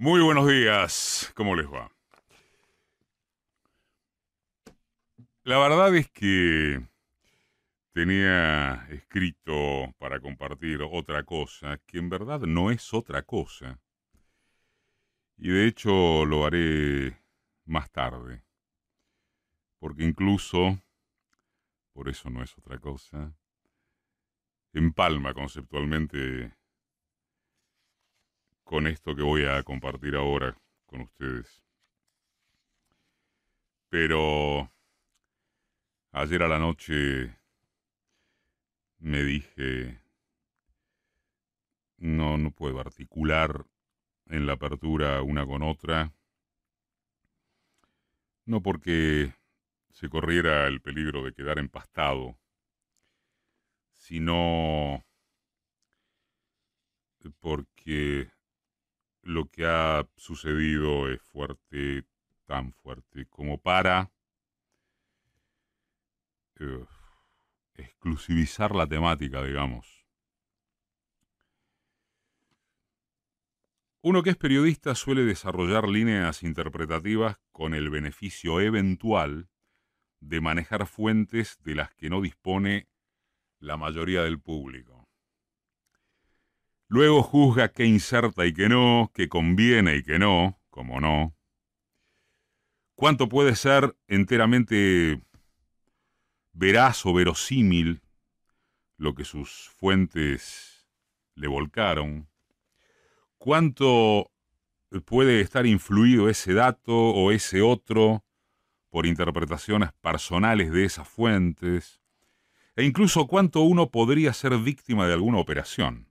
Muy buenos días, ¿cómo les va? La verdad es que tenía escrito para compartir otra cosa, que en verdad no es otra cosa. Y de hecho lo haré más tarde, porque incluso, por eso no es otra cosa, empalma conceptualmente con esto que voy a compartir ahora con ustedes. Pero ayer a la noche me dije, no, no puedo articular en la apertura una con otra, no porque se corriera el peligro de quedar empastado, sino porque lo que ha sucedido es fuerte, tan fuerte como para eh, exclusivizar la temática, digamos. Uno que es periodista suele desarrollar líneas interpretativas con el beneficio eventual de manejar fuentes de las que no dispone la mayoría del público. Luego juzga qué inserta y qué no, qué conviene y qué no, como no. Cuánto puede ser enteramente veraz o verosímil lo que sus fuentes le volcaron. Cuánto puede estar influido ese dato o ese otro por interpretaciones personales de esas fuentes, e incluso cuánto uno podría ser víctima de alguna operación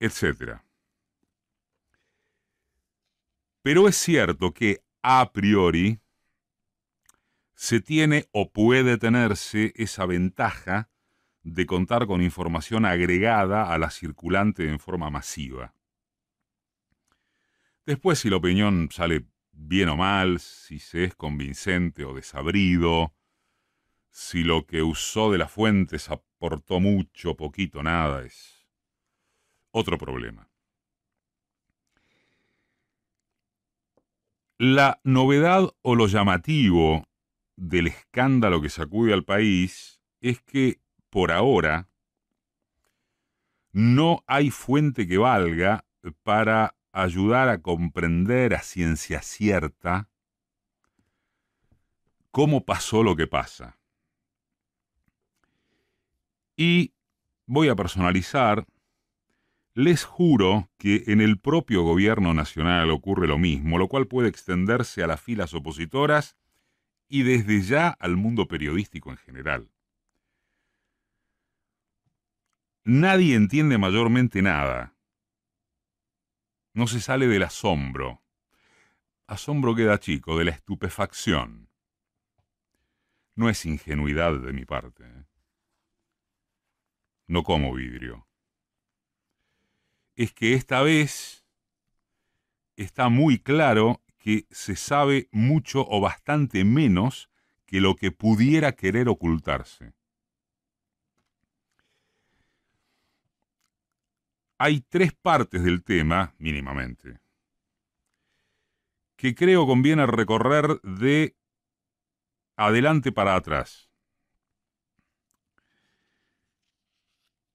etc. Pero es cierto que a priori se tiene o puede tenerse esa ventaja de contar con información agregada a la circulante en forma masiva. Después si la opinión sale bien o mal, si se es convincente o desabrido, si lo que usó de las fuentes aportó mucho, poquito, nada, es otro problema. La novedad o lo llamativo del escándalo que sacude al país es que por ahora no hay fuente que valga para ayudar a comprender a ciencia cierta cómo pasó lo que pasa. Y voy a personalizar les juro que en el propio gobierno nacional ocurre lo mismo, lo cual puede extenderse a las filas opositoras y desde ya al mundo periodístico en general. Nadie entiende mayormente nada. No se sale del asombro. Asombro queda chico, de la estupefacción. No es ingenuidad de mi parte. ¿eh? No como vidrio es que esta vez está muy claro que se sabe mucho o bastante menos que lo que pudiera querer ocultarse. Hay tres partes del tema, mínimamente, que creo conviene recorrer de adelante para atrás.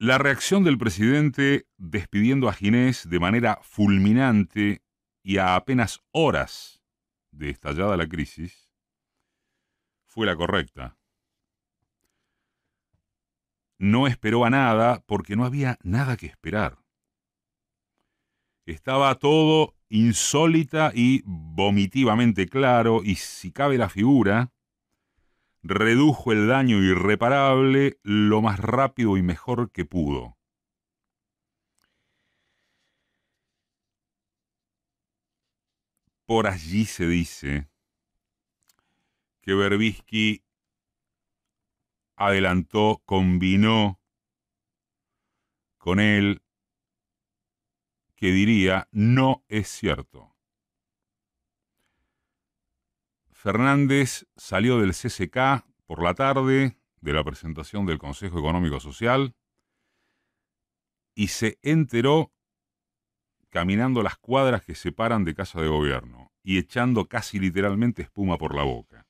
La reacción del presidente despidiendo a Ginés de manera fulminante y a apenas horas de estallada la crisis fue la correcta. No esperó a nada porque no había nada que esperar. Estaba todo insólita y vomitivamente claro y si cabe la figura redujo el daño irreparable lo más rápido y mejor que pudo. Por allí se dice que Berbisky adelantó, combinó con él que diría no es cierto. Fernández salió del CCK por la tarde de la presentación del Consejo Económico Social y se enteró caminando las cuadras que separan de Casa de Gobierno y echando casi literalmente espuma por la boca.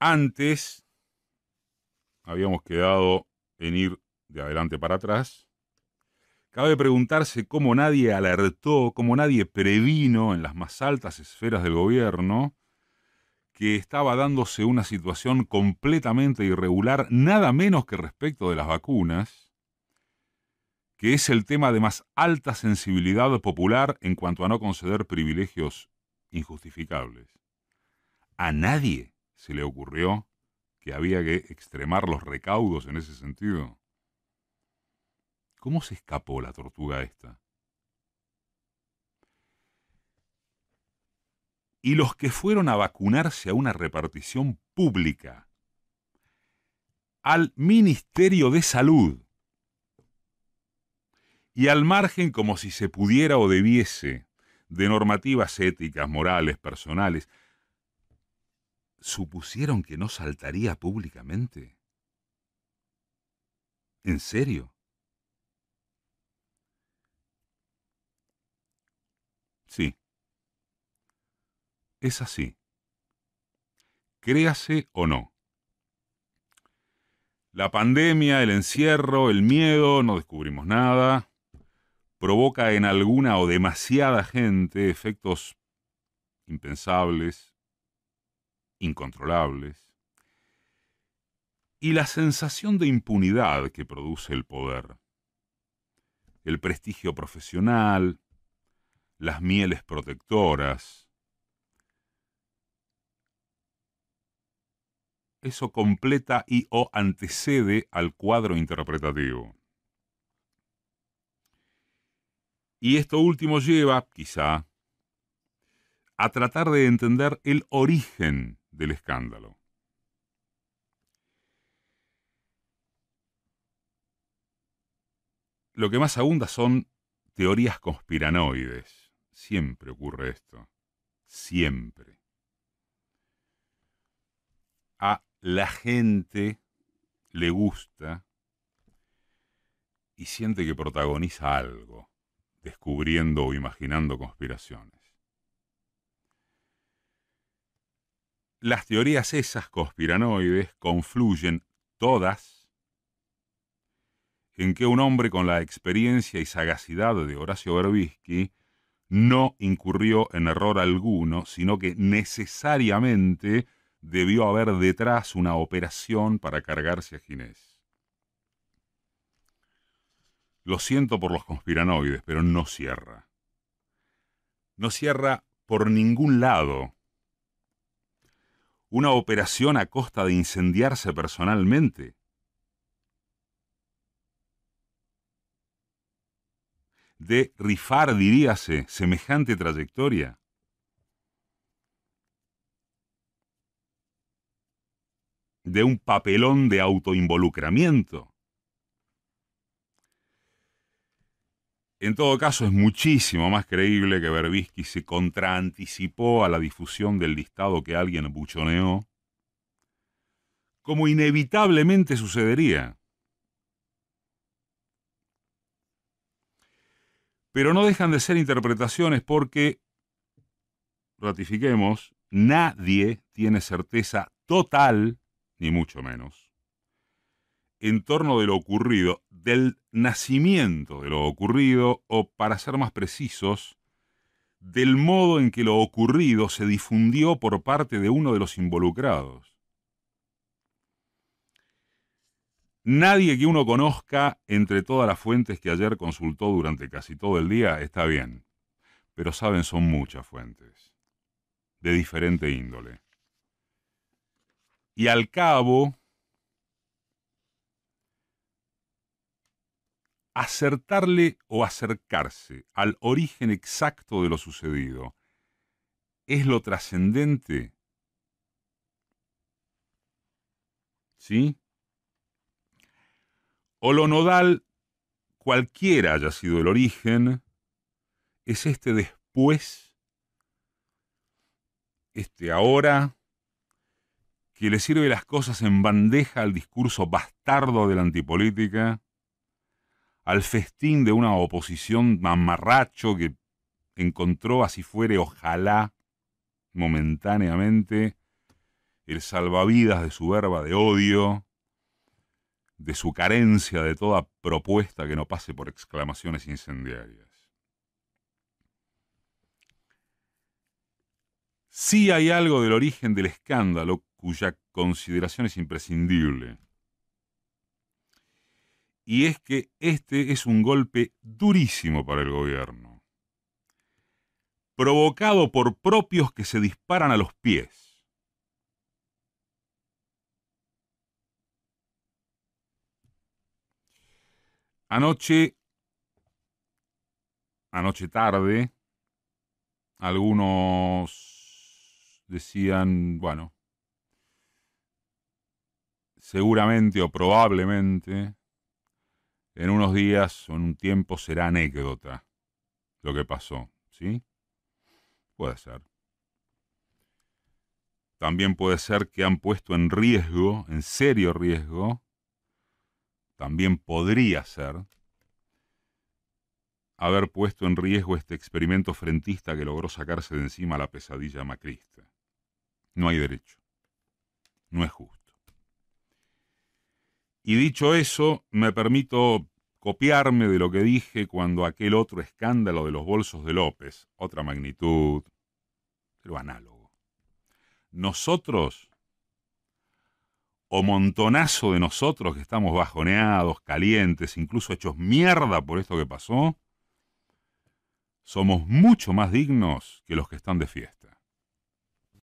Antes habíamos quedado en ir de adelante para atrás Cabe preguntarse cómo nadie alertó, cómo nadie previno en las más altas esferas del gobierno que estaba dándose una situación completamente irregular, nada menos que respecto de las vacunas, que es el tema de más alta sensibilidad popular en cuanto a no conceder privilegios injustificables. A nadie se le ocurrió que había que extremar los recaudos en ese sentido. ¿Cómo se escapó la tortuga esta? Y los que fueron a vacunarse a una repartición pública, al Ministerio de Salud, y al margen como si se pudiera o debiese de normativas éticas, morales, personales, ¿supusieron que no saltaría públicamente? ¿En serio? Sí. Es así. Créase o no. La pandemia, el encierro, el miedo, no descubrimos nada, provoca en alguna o demasiada gente efectos impensables, incontrolables, y la sensación de impunidad que produce el poder, el prestigio profesional, las mieles protectoras. Eso completa y o antecede al cuadro interpretativo. Y esto último lleva, quizá, a tratar de entender el origen del escándalo. Lo que más abunda son teorías conspiranoides. Siempre ocurre esto. Siempre. A la gente le gusta y siente que protagoniza algo, descubriendo o imaginando conspiraciones. Las teorías esas conspiranoides confluyen todas en que un hombre con la experiencia y sagacidad de Horacio Berbisky no incurrió en error alguno, sino que necesariamente debió haber detrás una operación para cargarse a Ginés. Lo siento por los conspiranoides, pero no cierra. No cierra por ningún lado. Una operación a costa de incendiarse personalmente. de rifar, diríase, semejante trayectoria? de un papelón de autoinvolucramiento. En todo caso, es muchísimo más creíble que Berbisky se contraanticipó a la difusión del listado que alguien buchoneó, como inevitablemente sucedería Pero no dejan de ser interpretaciones porque, ratifiquemos, nadie tiene certeza total, ni mucho menos, en torno de lo ocurrido, del nacimiento de lo ocurrido, o para ser más precisos, del modo en que lo ocurrido se difundió por parte de uno de los involucrados. Nadie que uno conozca entre todas las fuentes que ayer consultó durante casi todo el día está bien. Pero saben, son muchas fuentes, de diferente índole. Y al cabo, acertarle o acercarse al origen exacto de lo sucedido es lo trascendente. ¿Sí? o lo nodal, cualquiera haya sido el origen, es este después, este ahora, que le sirve las cosas en bandeja al discurso bastardo de la antipolítica, al festín de una oposición mamarracho que encontró, así fuere, ojalá, momentáneamente, el salvavidas de su verba de odio, de su carencia de toda propuesta que no pase por exclamaciones incendiarias. Sí hay algo del origen del escándalo cuya consideración es imprescindible. Y es que este es un golpe durísimo para el gobierno, provocado por propios que se disparan a los pies Anoche, anoche tarde, algunos decían, bueno, seguramente o probablemente en unos días o en un tiempo será anécdota lo que pasó, ¿sí? Puede ser. También puede ser que han puesto en riesgo, en serio riesgo, también podría ser, haber puesto en riesgo este experimento frentista que logró sacarse de encima la pesadilla macrista. No hay derecho. No es justo. Y dicho eso, me permito copiarme de lo que dije cuando aquel otro escándalo de los bolsos de López, otra magnitud, pero análogo. Nosotros o montonazo de nosotros que estamos bajoneados, calientes, incluso hechos mierda por esto que pasó, somos mucho más dignos que los que están de fiesta.